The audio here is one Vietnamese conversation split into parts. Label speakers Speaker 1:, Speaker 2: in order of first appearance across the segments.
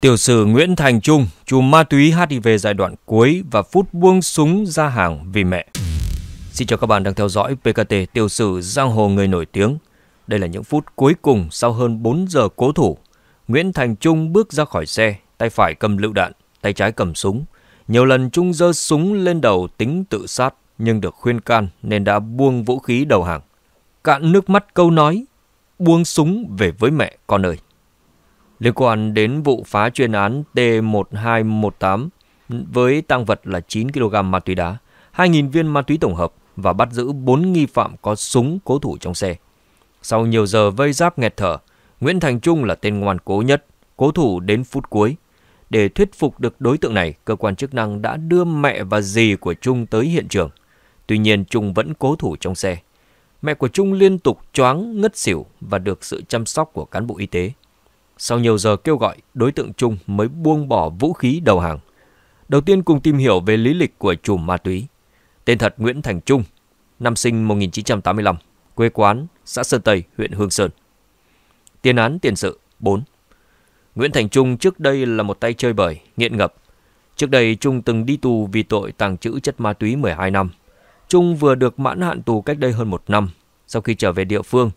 Speaker 1: Tiểu sử Nguyễn Thành Trung, chùm ma túy HIV giai đoạn cuối và phút buông súng ra hàng vì mẹ. Xin chào các bạn đang theo dõi PKT tiểu sử Giang Hồ Người Nổi Tiếng. Đây là những phút cuối cùng sau hơn 4 giờ cố thủ. Nguyễn Thành Trung bước ra khỏi xe, tay phải cầm lựu đạn, tay trái cầm súng. Nhiều lần Trung giơ súng lên đầu tính tự sát nhưng được khuyên can nên đã buông vũ khí đầu hàng. Cạn nước mắt câu nói, buông súng về với mẹ con ơi liên quan đến vụ phá chuyên án T1218 với tăng vật là 9 kg ma túy đá, 2.000 viên ma túy tổng hợp và bắt giữ 4 nghi phạm có súng cố thủ trong xe. Sau nhiều giờ vây giáp nghẹt thở, Nguyễn Thành Trung là tên ngoan cố nhất, cố thủ đến phút cuối. Để thuyết phục được đối tượng này, cơ quan chức năng đã đưa mẹ và dì của Trung tới hiện trường. Tuy nhiên Trung vẫn cố thủ trong xe. Mẹ của Trung liên tục choáng, ngất xỉu và được sự chăm sóc của cán bộ y tế. Sau nhiều giờ kêu gọi, đối tượng Trung mới buông bỏ vũ khí đầu hàng. Đầu tiên cùng tìm hiểu về lý lịch của chùm ma túy. Tên thật Nguyễn Thành Trung, năm sinh 1985, quê quán, xã Sơn Tây, huyện Hương Sơn. Tiền án tiền sự 4. Nguyễn Thành Trung trước đây là một tay chơi bời, nghiện ngập. Trước đây Trung từng đi tù vì tội tàng trữ chất ma túy 12 năm. Trung vừa được mãn hạn tù cách đây hơn một năm. Sau khi trở về địa phương,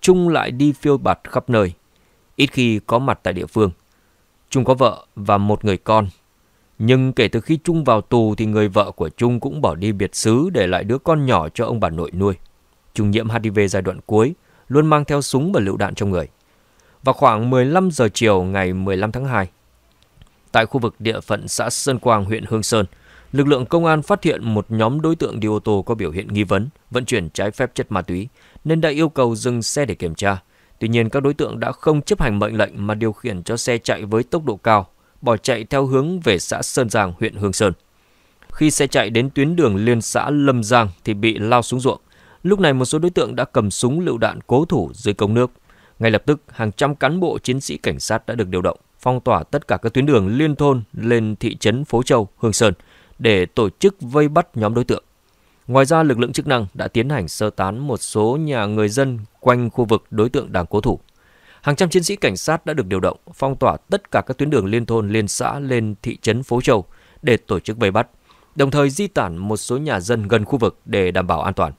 Speaker 1: Trung lại đi phiêu bạt khắp nơi, ít khi có mặt tại địa phương. Trung có vợ và một người con. Nhưng kể từ khi Trung vào tù thì người vợ của Trung cũng bỏ đi biệt xứ để lại đứa con nhỏ cho ông bà nội nuôi. Trung nhiễm HIV giai đoạn cuối, luôn mang theo súng và lựu đạn trong người. Vào khoảng 15 giờ chiều ngày 15 tháng 2, tại khu vực địa phận xã Sơn Quang, huyện Hương Sơn, lực lượng công an phát hiện một nhóm đối tượng đi ô tô có biểu hiện nghi vấn, vận chuyển trái phép chất ma túy, nên đã yêu cầu dừng xe để kiểm tra. Tuy nhiên, các đối tượng đã không chấp hành mệnh lệnh mà điều khiển cho xe chạy với tốc độ cao, bỏ chạy theo hướng về xã Sơn Giang, huyện Hương Sơn. Khi xe chạy đến tuyến đường liên xã Lâm Giang thì bị lao xuống ruộng. Lúc này một số đối tượng đã cầm súng lựu đạn cố thủ dưới cống nước. Ngay lập tức, hàng trăm cán bộ chiến sĩ cảnh sát đã được điều động, phong tỏa tất cả các tuyến đường liên thôn lên thị trấn Phố Châu, Hương Sơn để tổ chức vây bắt nhóm đối tượng. Ngoài ra, lực lượng chức năng đã tiến hành sơ tán một số nhà người dân quanh khu vực đối tượng đang cố thủ. Hàng trăm chiến sĩ cảnh sát đã được điều động, phong tỏa tất cả các tuyến đường liên thôn, liên xã, lên thị trấn Phố Châu để tổ chức vây bắt, đồng thời di tản một số nhà dân gần khu vực để đảm bảo an toàn.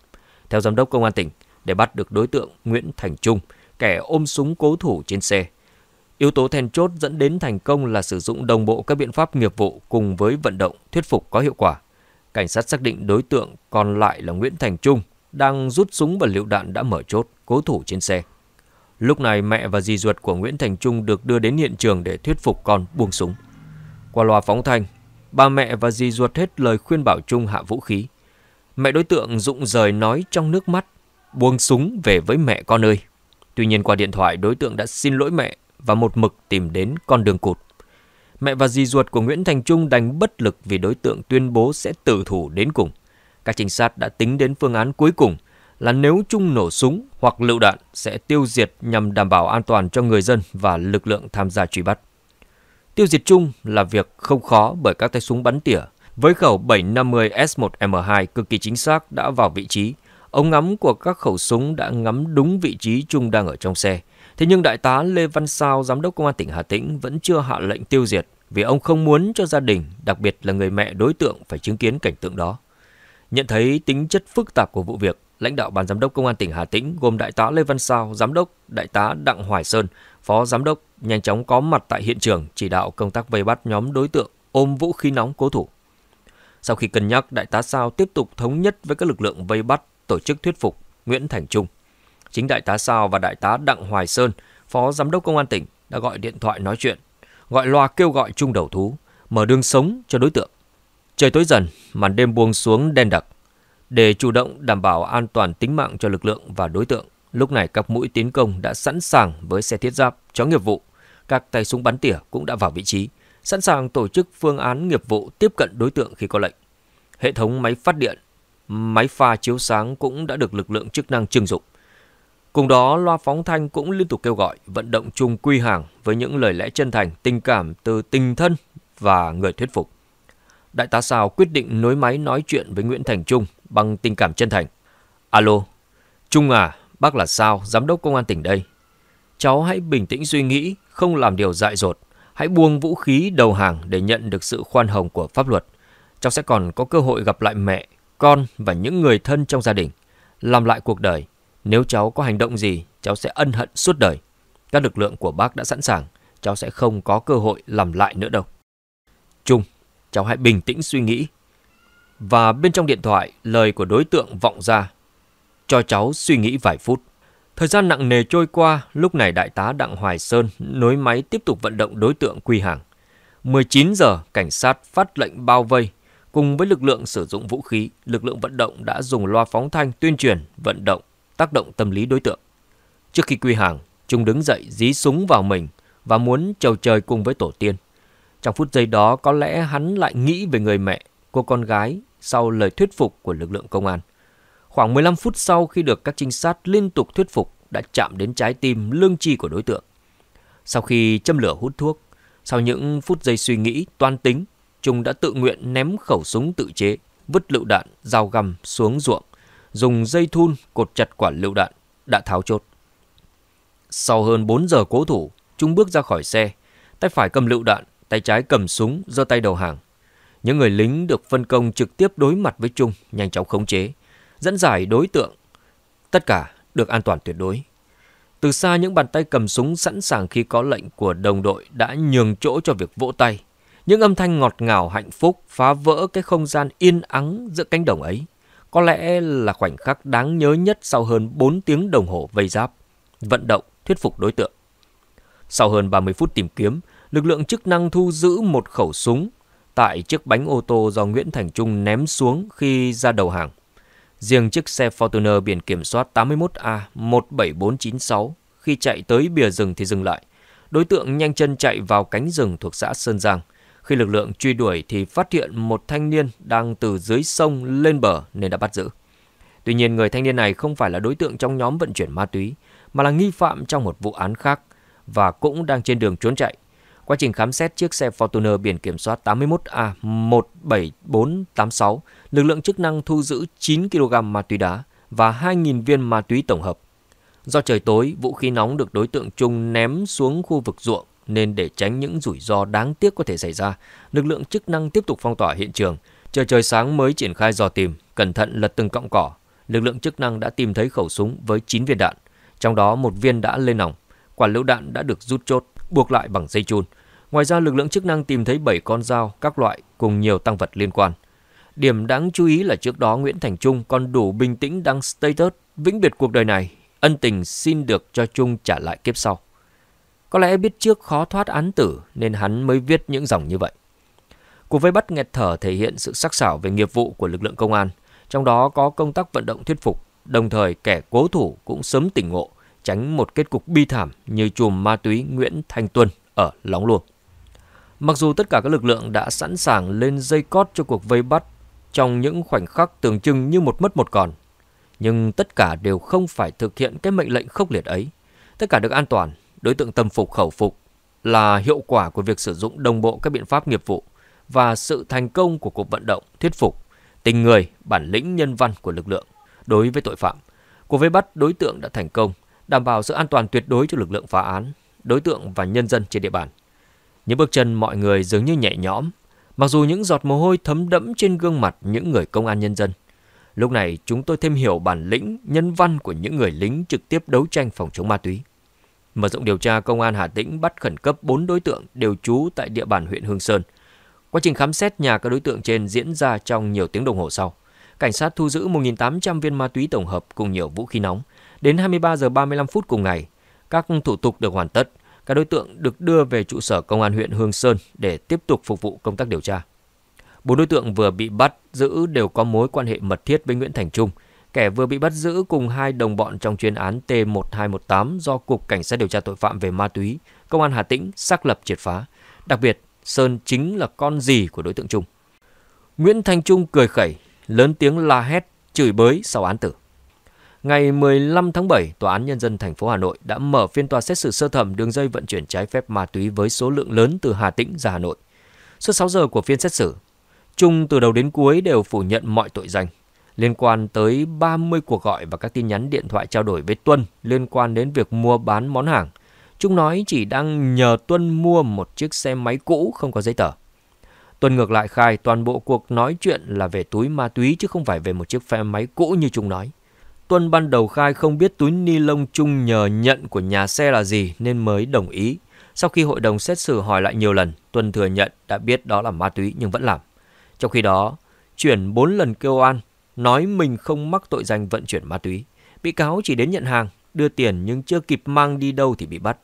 Speaker 1: Theo Giám đốc Công an tỉnh, để bắt được đối tượng Nguyễn Thành Trung, kẻ ôm súng cố thủ trên xe, Yếu tố then chốt dẫn đến thành công là sử dụng đồng bộ các biện pháp nghiệp vụ cùng với vận động thuyết phục có hiệu quả Cảnh sát xác định đối tượng còn lại là Nguyễn Thành Trung, đang rút súng và lựu đạn đã mở chốt, cố thủ trên xe. Lúc này mẹ và dì ruột của Nguyễn Thành Trung được đưa đến hiện trường để thuyết phục con buông súng. Qua loa phóng thanh, ba mẹ và dì ruột hết lời khuyên bảo Trung hạ vũ khí. Mẹ đối tượng rụng rời nói trong nước mắt, buông súng về với mẹ con ơi. Tuy nhiên qua điện thoại đối tượng đã xin lỗi mẹ và một mực tìm đến con đường cụt mẹ và dì ruột của Nguyễn Thành Trung đành bất lực vì đối tượng tuyên bố sẽ tử thủ đến cùng. Các trinh sát đã tính đến phương án cuối cùng là nếu Trung nổ súng hoặc lựu đạn sẽ tiêu diệt nhằm đảm bảo an toàn cho người dân và lực lượng tham gia truy bắt. Tiêu diệt Trung là việc không khó bởi các tay súng bắn tỉa với khẩu 750 S1M2 cực kỳ chính xác đã vào vị trí. Ống ngắm của các khẩu súng đã ngắm đúng vị trí Trung đang ở trong xe. Thế nhưng Đại tá Lê Văn Sao, Giám đốc Công an tỉnh Hà Tĩnh vẫn chưa hạ lệnh tiêu diệt vì ông không muốn cho gia đình, đặc biệt là người mẹ đối tượng phải chứng kiến cảnh tượng đó. Nhận thấy tính chất phức tạp của vụ việc, lãnh đạo ban giám đốc công an tỉnh Hà Tĩnh gồm đại tá Lê Văn Sao, giám đốc, đại tá Đặng Hoài Sơn, phó giám đốc nhanh chóng có mặt tại hiện trường chỉ đạo công tác vây bắt nhóm đối tượng ôm vũ khí nóng cố thủ. Sau khi cân nhắc, đại tá Sao tiếp tục thống nhất với các lực lượng vây bắt, tổ chức thuyết phục Nguyễn Thành Trung, chính đại tá Sao và đại tá Đặng Hoài Sơn, phó giám đốc công an tỉnh đã gọi điện thoại nói chuyện, gọi loa kêu gọi chung đầu thú, mở đường sống cho đối tượng. Trời tối dần, màn đêm buông xuống đen đặc. Để chủ động đảm bảo an toàn tính mạng cho lực lượng và đối tượng, lúc này các mũi tiến công đã sẵn sàng với xe thiết giáp, chó nghiệp vụ. Các tay súng bắn tỉa cũng đã vào vị trí, sẵn sàng tổ chức phương án nghiệp vụ tiếp cận đối tượng khi có lệnh. Hệ thống máy phát điện, máy pha chiếu sáng cũng đã được lực lượng chức năng trưng dụng. Cùng đó, loa phóng thanh cũng liên tục kêu gọi vận động chung quy hàng với những lời lẽ chân thành, tình cảm từ tình thân và người thuyết phục. Đại tá sao quyết định nối máy nói chuyện với Nguyễn Thành Trung bằng tình cảm chân thành. Alo, Trung à, bác là sao, giám đốc công an tỉnh đây. Cháu hãy bình tĩnh suy nghĩ, không làm điều dại dột. Hãy buông vũ khí đầu hàng để nhận được sự khoan hồng của pháp luật. Cháu sẽ còn có cơ hội gặp lại mẹ, con và những người thân trong gia đình. Làm lại cuộc đời, nếu cháu có hành động gì, cháu sẽ ân hận suốt đời. Các lực lượng của bác đã sẵn sàng, cháu sẽ không có cơ hội làm lại nữa đâu. Trung, cháu hãy bình tĩnh suy nghĩ. Và bên trong điện thoại, lời của đối tượng vọng ra. Cho cháu suy nghĩ vài phút. Thời gian nặng nề trôi qua, lúc này đại tá Đặng Hoài Sơn nối máy tiếp tục vận động đối tượng quy hàng. 19 giờ, cảnh sát phát lệnh bao vây. Cùng với lực lượng sử dụng vũ khí, lực lượng vận động đã dùng loa phóng thanh tuyên truyền, vận động tác động tâm lý đối tượng. Trước khi quy hàng, chúng đứng dậy dí súng vào mình và muốn trầu trời cùng với tổ tiên. Trong phút giây đó có lẽ hắn lại nghĩ về người mẹ, cô con gái sau lời thuyết phục của lực lượng công an. Khoảng 15 phút sau khi được các trinh sát liên tục thuyết phục đã chạm đến trái tim lương tri của đối tượng. Sau khi châm lửa hút thuốc, sau những phút giây suy nghĩ toan tính, chúng đã tự nguyện ném khẩu súng tự chế, vứt lựu đạn, dao găm xuống ruộng dùng dây thun cột chặt quả lựu đạn, đã tháo chốt. Sau hơn 4 giờ cố thủ, chúng bước ra khỏi xe, tay phải cầm lựu đạn, tay trái cầm súng, giơ tay đầu hàng. Những người lính được phân công trực tiếp đối mặt với Trung, nhanh chóng khống chế, dẫn giải đối tượng. Tất cả được an toàn tuyệt đối. Từ xa những bàn tay cầm súng sẵn sàng khi có lệnh của đồng đội đã nhường chỗ cho việc vỗ tay. Những âm thanh ngọt ngào hạnh phúc phá vỡ cái không gian yên ắng giữa cánh đồng ấy. Có lẽ là khoảnh khắc đáng nhớ nhất sau hơn 4 tiếng đồng hồ vây giáp, vận động, thuyết phục đối tượng. Sau hơn 30 phút tìm kiếm, lực lượng chức năng thu giữ một khẩu súng tại chiếc bánh ô tô do Nguyễn Thành Trung ném xuống khi ra đầu hàng. Riêng chiếc xe Fortuner biển kiểm soát 81A17496 khi chạy tới bìa rừng thì dừng lại. Đối tượng nhanh chân chạy vào cánh rừng thuộc xã Sơn Giang – khi lực lượng truy đuổi thì phát hiện một thanh niên đang từ dưới sông lên bờ nên đã bắt giữ. Tuy nhiên người thanh niên này không phải là đối tượng trong nhóm vận chuyển ma túy mà là nghi phạm trong một vụ án khác và cũng đang trên đường trốn chạy. Quá trình khám xét chiếc xe Fortuner biển kiểm soát 81A17486, lực lượng chức năng thu giữ 9 kg ma túy đá và 2.000 viên ma túy tổng hợp. Do trời tối, vũ khí nóng được đối tượng Trung ném xuống khu vực ruộng nên để tránh những rủi ro đáng tiếc có thể xảy ra, lực lượng chức năng tiếp tục phong tỏa hiện trường. Chờ trời sáng mới triển khai dò tìm, cẩn thận lật từng cọng cỏ. Lực lượng chức năng đã tìm thấy khẩu súng với 9 viên đạn, trong đó một viên đã lên nòng. Quả lựu đạn đã được rút chốt, buộc lại bằng dây chun. Ngoài ra, lực lượng chức năng tìm thấy 7 con dao các loại cùng nhiều tăng vật liên quan. Điểm đáng chú ý là trước đó Nguyễn Thành Trung còn đủ bình tĩnh đăng status vĩnh biệt cuộc đời này, ân tình xin được cho Trung trả lại kiếp sau. Có lẽ biết trước khó thoát án tử nên hắn mới viết những dòng như vậy. Cuộc vây bắt nghẹt thở thể hiện sự sắc sảo về nghiệp vụ của lực lượng công an, trong đó có công tác vận động thuyết phục, đồng thời kẻ cố thủ cũng sớm tỉnh ngộ, tránh một kết cục bi thảm như chùm ma túy Nguyễn Thanh Tuân ở Lóng Luông. Mặc dù tất cả các lực lượng đã sẵn sàng lên dây cót cho cuộc vây bắt trong những khoảnh khắc tưởng chừng như một mất một còn, nhưng tất cả đều không phải thực hiện cái mệnh lệnh khốc liệt ấy. Tất cả được an toàn đối tượng tâm phục khẩu phục là hiệu quả của việc sử dụng đồng bộ các biện pháp nghiệp vụ và sự thành công của cuộc vận động thuyết phục, tình người, bản lĩnh nhân văn của lực lượng đối với tội phạm. Cuộc vây bắt đối tượng đã thành công, đảm bảo sự an toàn tuyệt đối cho lực lượng phá án, đối tượng và nhân dân trên địa bàn. Những bước chân mọi người dường như nhẹ nhõm, mặc dù những giọt mồ hôi thấm đẫm trên gương mặt những người công an nhân dân. Lúc này chúng tôi thêm hiểu bản lĩnh, nhân văn của những người lính trực tiếp đấu tranh phòng chống ma túy. Mở rộng điều tra, Công an Hà Tĩnh bắt khẩn cấp 4 đối tượng đều trú tại địa bàn huyện Hương Sơn. Quá trình khám xét nhà các đối tượng trên diễn ra trong nhiều tiếng đồng hồ sau. Cảnh sát thu giữ 1.800 viên ma túy tổng hợp cùng nhiều vũ khí nóng. Đến 23 giờ 35 phút cùng ngày, các thủ tục được hoàn tất. Các đối tượng được đưa về trụ sở Công an huyện Hương Sơn để tiếp tục phục vụ công tác điều tra. Bốn đối tượng vừa bị bắt giữ đều có mối quan hệ mật thiết với Nguyễn Thành Trung – kẻ vừa bị bắt giữ cùng hai đồng bọn trong chuyên án T1218 do Cục Cảnh sát điều tra tội phạm về ma túy, Công an Hà Tĩnh xác lập triệt phá. Đặc biệt, Sơn chính là con gì của đối tượng Trung. Nguyễn Thanh Trung cười khẩy, lớn tiếng la hét, chửi bới sau án tử. Ngày 15 tháng 7, Tòa án Nhân dân thành phố Hà Nội đã mở phiên tòa xét xử sơ thẩm đường dây vận chuyển trái phép ma túy với số lượng lớn từ Hà Tĩnh ra Hà Nội. Suốt 6 giờ của phiên xét xử, Trung từ đầu đến cuối đều phủ nhận mọi tội danh liên quan tới 30 cuộc gọi và các tin nhắn điện thoại trao đổi với Tuân liên quan đến việc mua bán món hàng. Chúng nói chỉ đang nhờ Tuân mua một chiếc xe máy cũ không có giấy tờ. Tuân ngược lại khai toàn bộ cuộc nói chuyện là về túi ma túy chứ không phải về một chiếc xe máy cũ như chúng nói. Tuân ban đầu khai không biết túi ni lông chung nhờ nhận của nhà xe là gì nên mới đồng ý. Sau khi hội đồng xét xử hỏi lại nhiều lần, Tuân thừa nhận đã biết đó là ma túy nhưng vẫn làm. Trong khi đó, chuyển 4 lần kêu an, nói mình không mắc tội danh vận chuyển ma túy. Bị cáo chỉ đến nhận hàng, đưa tiền nhưng chưa kịp mang đi đâu thì bị bắt.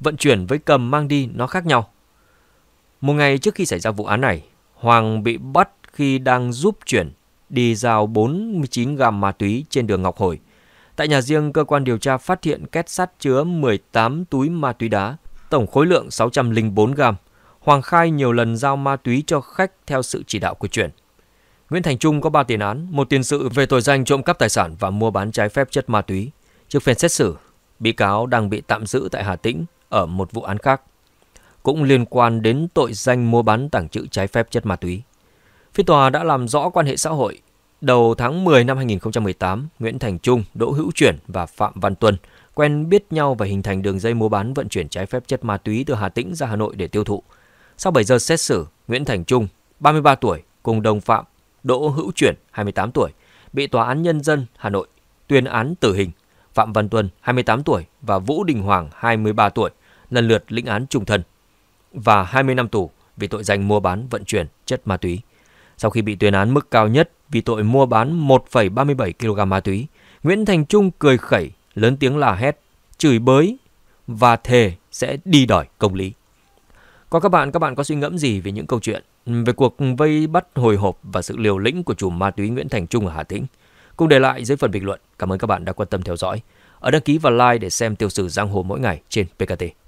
Speaker 1: Vận chuyển với cầm mang đi nó khác nhau. Một ngày trước khi xảy ra vụ án này, Hoàng bị bắt khi đang giúp chuyển đi giao 49 gam ma túy trên đường Ngọc Hồi. Tại nhà riêng, cơ quan điều tra phát hiện két sắt chứa 18 túi ma túy đá, tổng khối lượng 604 gam. Hoàng khai nhiều lần giao ma túy cho khách theo sự chỉ đạo của chuyển. Nguyễn Thành Trung có 3 tiền án, một tiền sự về tội danh trộm cắp tài sản và mua bán trái phép chất ma túy. Trước phiên xét xử, bị cáo đang bị tạm giữ tại Hà Tĩnh ở một vụ án khác, cũng liên quan đến tội danh mua bán tảng trữ trái phép chất ma túy. Phiên tòa đã làm rõ quan hệ xã hội. Đầu tháng 10 năm 2018, Nguyễn Thành Trung, Đỗ Hữu Chuyển và Phạm Văn Tuân quen biết nhau và hình thành đường dây mua bán vận chuyển trái phép chất ma túy từ Hà Tĩnh ra Hà Nội để tiêu thụ. Sau 7 giờ xét xử, Nguyễn Thành Trung, 33 tuổi, cùng đồng phạm Đỗ Hữu Chuyển, 28 tuổi, bị Tòa án Nhân dân Hà Nội tuyên án tử hình. Phạm Văn Tuân, 28 tuổi và Vũ Đình Hoàng, 23 tuổi, lần lượt lĩnh án trung thân và 20 năm tù vì tội danh mua bán vận chuyển chất ma túy. Sau khi bị tuyên án mức cao nhất vì tội mua bán 1,37 kg ma túy, Nguyễn Thành Trung cười khẩy, lớn tiếng la hét, chửi bới và thề sẽ đi đòi công lý. Còn các bạn, các bạn có suy ngẫm gì về những câu chuyện về cuộc vây bắt hồi hộp và sự liều lĩnh của chùm ma túy Nguyễn Thành Trung ở Hà Tĩnh. Cùng để lại dưới phần bình luận. Cảm ơn các bạn đã quan tâm theo dõi. Ở đăng ký và like để xem tiêu sử giang hồ mỗi ngày trên PKT.